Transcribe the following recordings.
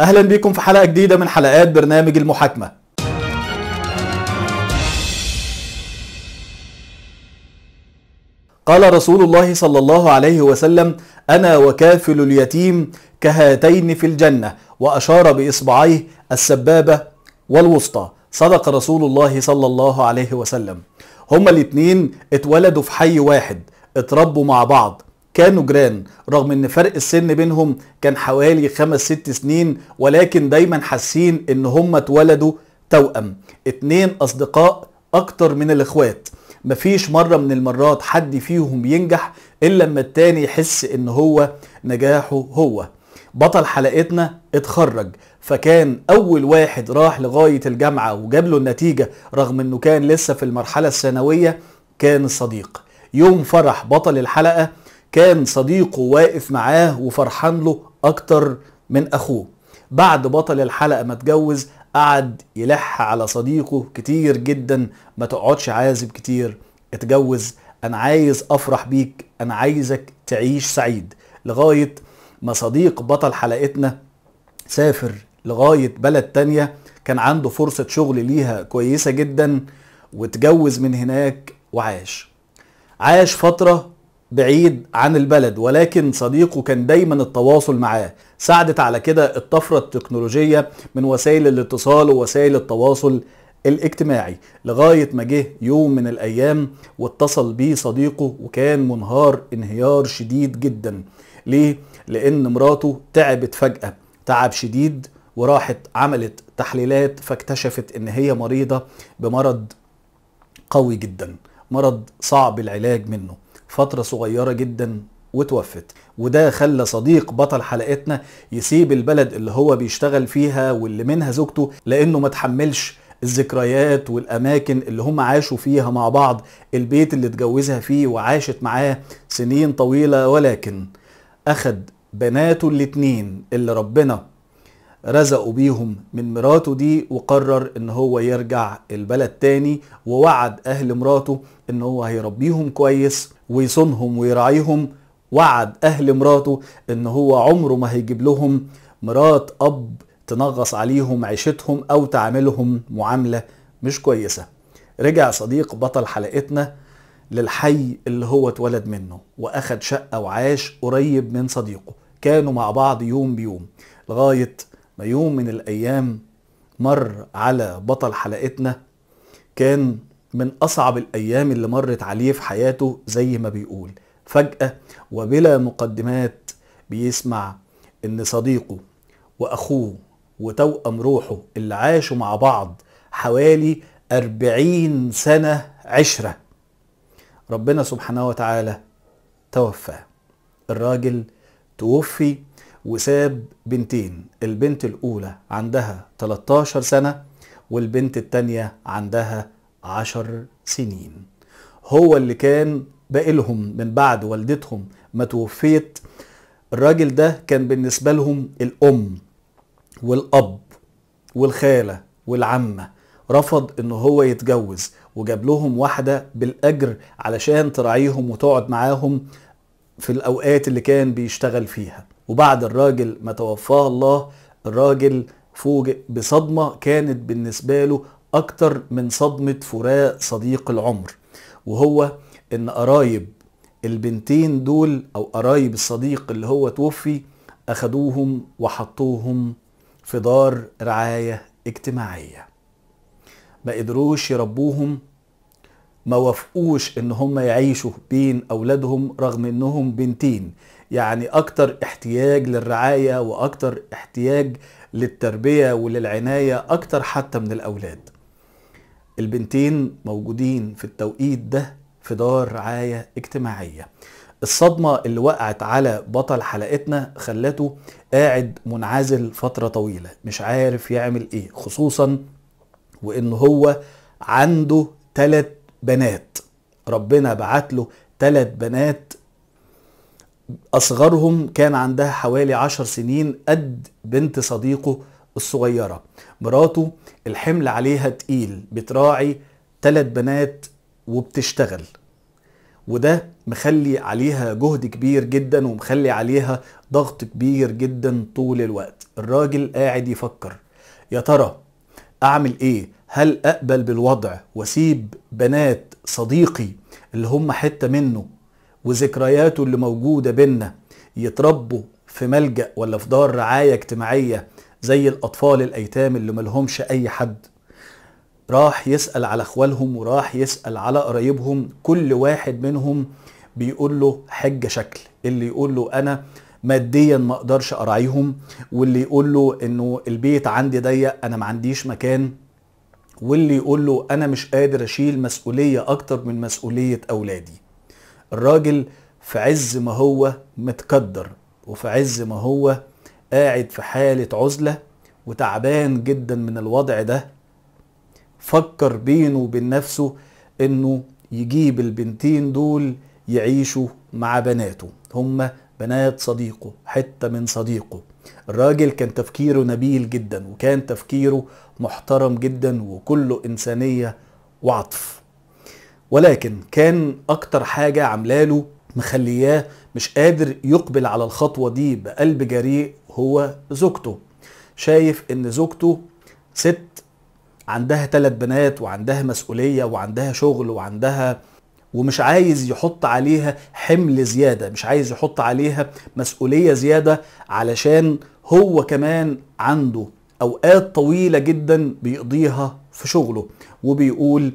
اهلا بيكم في حلقه جديده من حلقات برنامج المحاكمه قال رسول الله صلى الله عليه وسلم انا وكافل اليتيم كهاتين في الجنه واشار باصبعيه السبابه والوسطى صدق رسول الله صلى الله عليه وسلم هما الاتنين اتولدوا في حي واحد اتربوا مع بعض كانوا جيران رغم ان فرق السن بينهم كان حوالي خمس ست سنين ولكن دايما حاسين ان هم اتولدوا توأم اتنين اصدقاء اكتر من الاخوات مفيش مرة من المرات حد فيهم ينجح الا لما التاني يحس ان هو نجاحه هو بطل حلقتنا اتخرج فكان اول واحد راح لغاية الجامعة وجاب له النتيجة رغم انه كان لسه في المرحلة الثانوية كان الصديق يوم فرح بطل الحلقة كان صديقه واقف معاه وفرحان له اكتر من اخوه بعد بطل الحلقه ما اتجوز قعد يلح على صديقه كتير جدا ما تقعدش عازب كتير اتجوز انا عايز افرح بيك انا عايزك تعيش سعيد لغايه ما صديق بطل حلقتنا سافر لغايه بلد تانية كان عنده فرصه شغل ليها كويسه جدا واتجوز من هناك وعاش عاش فتره بعيد عن البلد ولكن صديقه كان دايما التواصل معاه ساعدت على كده الطفرة التكنولوجية من وسائل الاتصال ووسائل التواصل الاجتماعي لغاية ما جه يوم من الأيام واتصل بيه صديقه وكان منهار انهيار شديد جدا ليه؟ لأن مراته تعبت فجأة تعب شديد وراحت عملت تحليلات فاكتشفت ان هي مريضة بمرض قوي جدا مرض صعب العلاج منه فترة صغيرة جدا وتوفت وده خلى صديق بطل حلقتنا يسيب البلد اللي هو بيشتغل فيها واللي منها زوجته لانه ما تحملش الذكريات والاماكن اللي هم عاشوا فيها مع بعض البيت اللي اتجوزها فيه وعاشت معاه سنين طويلة ولكن اخد بناته الاتنين اللي ربنا رزقوا بيهم من مراته دي وقرر ان هو يرجع البلد تاني ووعد اهل مراته ان هو هيربيهم كويس ويصونهم ويراعيهم وعد اهل مراته ان هو عمره ما هيجيب لهم مرات اب تنغص عليهم عيشتهم او تعاملهم معامله مش كويسه رجع صديق بطل حلقتنا للحي اللي هو اتولد منه واخد شقه وعاش قريب من صديقه كانوا مع بعض يوم بيوم لغايه ما يوم من الايام مر على بطل حلقتنا كان من اصعب الايام اللي مرت عليه في حياته زي ما بيقول فجاه وبلا مقدمات بيسمع ان صديقه واخوه وتوأم روحه اللي عاشوا مع بعض حوالي أربعين سنة عشرة ربنا سبحانه وتعالى توفى الراجل توفي وساب بنتين البنت الأولى عندها 13 سنة والبنت التانية عندها 10 سنين هو اللي كان باقي لهم من بعد والدتهم ما توفيت الراجل ده كان بالنسبة لهم الأم والأب والخالة والعمة رفض ان هو يتجوز وجاب لهم واحدة بالأجر علشان تراعيهم وتقعد معاهم في الأوقات اللي كان بيشتغل فيها وبعد الراجل ما توفاه الله الراجل فوجئ بصدمة كانت بالنسبة له أكتر من صدمة فراق صديق العمر وهو إن قرايب البنتين دول أو قرايب الصديق اللي هو توفي أخدوهم وحطوهم في دار رعاية اجتماعية ما قدروش يربوهم ما وافقوش ان هم يعيشوا بين اولادهم رغم انهم بنتين يعني اكتر احتياج للرعايه واكتر احتياج للتربيه وللعنايه اكتر حتى من الاولاد البنتين موجودين في التوقيت ده في دار رعايه اجتماعيه الصدمه اللي وقعت على بطل حلقتنا خلته قاعد منعزل فتره طويله مش عارف يعمل ايه خصوصا وان هو عنده ثلاث بنات ربنا بعت له ثلاث بنات أصغرهم كان عندها حوالي عشر سنين قد بنت صديقه الصغيرة مراته الحمل عليها تقيل بتراعي ثلاث بنات وبتشتغل وده مخلي عليها جهد كبير جدا ومخلي عليها ضغط كبير جدا طول الوقت الراجل قاعد يفكر يا ترى اعمل ايه هل اقبل بالوضع واسيب بنات صديقي اللي هم حتة منه وذكرياته اللي موجودة بينا يتربوا في ملجأ ولا في دار رعاية اجتماعية زي الأطفال الأيتام اللي ملهمش أي حد راح يسأل على أخوالهم وراح يسأل على قرايبهم كل واحد منهم بيقول له حجة شكل اللي يقول له أنا ماديا ما اقدرش اراعيهم واللي يقول له انه البيت عندي ضيق انا ما عنديش مكان واللي يقول له انا مش قادر اشيل مسؤوليه اكتر من مسؤوليه اولادي الراجل في عز ما هو متقدر وفي عز ما هو قاعد في حالة عزلة وتعبان جدا من الوضع ده فكر بينه وبين نفسه انه يجيب البنتين دول يعيشوا مع بناته هما بنات صديقه حتة من صديقه الراجل كان تفكيره نبيل جدا وكان تفكيره محترم جدا وكله إنسانية وعطف ولكن كان اكتر حاجه عملاله مخلياه مش قادر يقبل على الخطوه دي بقلب جريء هو زوجته شايف ان زوجته ست عندها ثلاث بنات وعندها مسؤوليه وعندها شغل وعندها ومش عايز يحط عليها حمل زياده مش عايز يحط عليها مسؤوليه زياده علشان هو كمان عنده اوقات طويله جدا بيقضيها في شغله وبيقول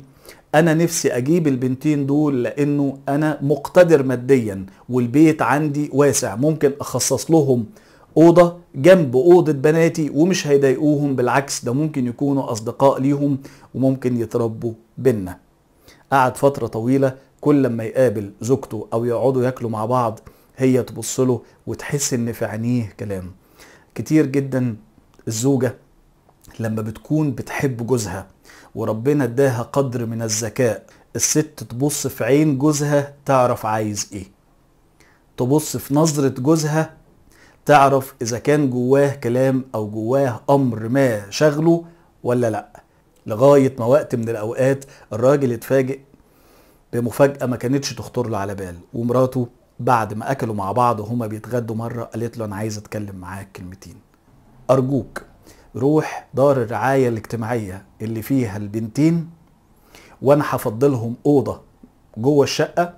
انا نفسي اجيب البنتين دول لانه انا مقتدر ماديا والبيت عندي واسع ممكن اخصص لهم اوضه جنب اوضه بناتي ومش هيضايقوهم بالعكس ده ممكن يكونوا اصدقاء ليهم وممكن يتربوا بينا قعد فتره طويله كل لما يقابل زوجته او يقعدوا ياكلوا مع بعض هي تبص له وتحس ان في عينيه كلام كتير جدا الزوجه لما بتكون بتحب جوزها وربنا اداها قدر من الذكاء الست تبص في عين جوزها تعرف عايز ايه تبص في نظرة جوزها تعرف اذا كان جواه كلام او جواه امر ما شغله ولا لا لغاية ما وقت من الاوقات الراجل اتفاجئ بمفاجأة ما كانتش تخطر له على بال ومراته بعد ما اكلوا مع بعض وهما بيتغدوا مرة قالت له انا عايز اتكلم معاك كلمتين ارجوك روح دار الرعاية الاجتماعية اللي فيها البنتين وانا هفضلهم أوضة جوه الشقة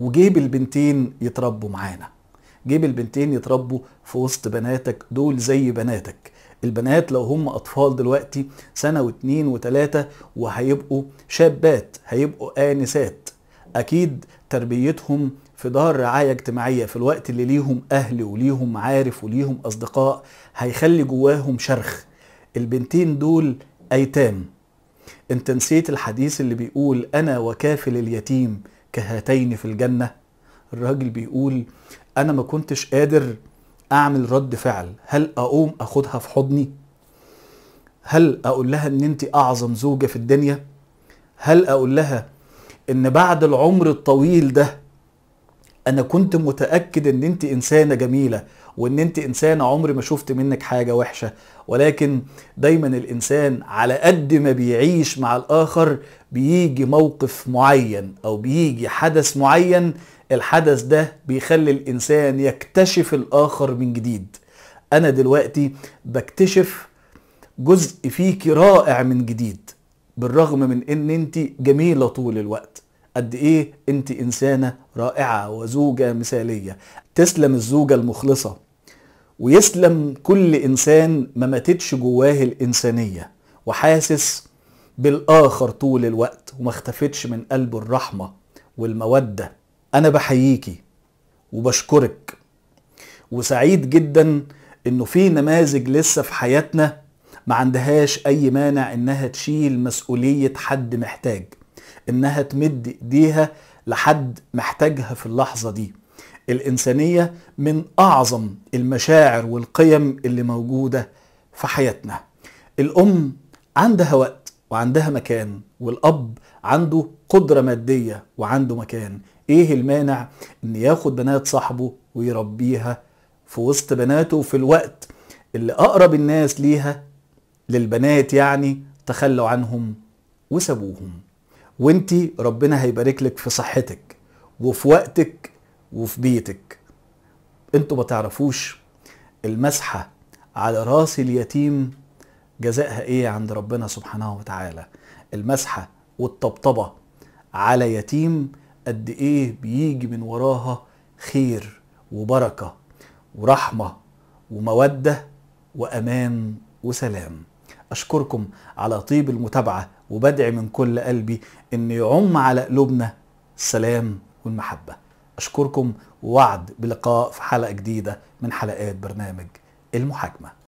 وجيب البنتين يتربوا معانا جيب البنتين يتربوا في وسط بناتك دول زي بناتك البنات لو هم اطفال دلوقتي سنه واتنين وتلاته وهيبقوا شابات هيبقوا انسات اكيد تربيتهم في دار رعاية اجتماعية في الوقت اللي ليهم أهل وليهم عارف وليهم أصدقاء هيخلي جواهم شرخ البنتين دول أيتام انت نسيت الحديث اللي بيقول أنا وكافل اليتيم كهاتين في الجنة الراجل بيقول أنا ما كنتش قادر أعمل رد فعل هل أقوم أخدها في حضني هل أقول لها إن أنت أعظم زوجة في الدنيا هل أقول لها ان بعد العمر الطويل ده انا كنت متاكد ان انت انسانه جميله وان انت انسانه عمري ما شفت منك حاجه وحشه ولكن دايما الانسان على قد ما بيعيش مع الاخر بيجي موقف معين او بيجي حدث معين الحدث ده بيخلي الانسان يكتشف الاخر من جديد انا دلوقتي بكتشف جزء فيكي رائع من جديد بالرغم من ان انت جميله طول الوقت قد ايه انت انسانه رائعه وزوجه مثاليه تسلم الزوجه المخلصه ويسلم كل انسان ما ماتتش جواه الانسانيه وحاسس بالاخر طول الوقت وما اختفتش من قلبه الرحمه والموده انا بحييكي وبشكرك وسعيد جدا انه في نماذج لسه في حياتنا ما عندهاش اي مانع انها تشيل مسؤوليه حد محتاج انها تمد ايديها لحد محتاجها في اللحظه دي الانسانيه من اعظم المشاعر والقيم اللي موجوده في حياتنا الام عندها وقت وعندها مكان والاب عنده قدره ماديه وعنده مكان ايه المانع ان ياخد بنات صاحبه ويربيها في وسط بناته في الوقت اللي اقرب الناس ليها للبنات يعني تخلوا عنهم وسابوهم وانت ربنا هيبارك لك في صحتك وفي وقتك وفي بيتك انتوا ما تعرفوش المسحة على راس اليتيم جزائها ايه عند ربنا سبحانه وتعالى المسحة والطبطبة على يتيم قد ايه بيجي من وراها خير وبركة ورحمة ومودة وأمان وسلام أشكركم على طيب المتابعة وبدعي من كل قلبي أن يعم على قلوبنا السلام والمحبة أشكركم ووعد بلقاء في حلقة جديدة من حلقات برنامج المحاكمة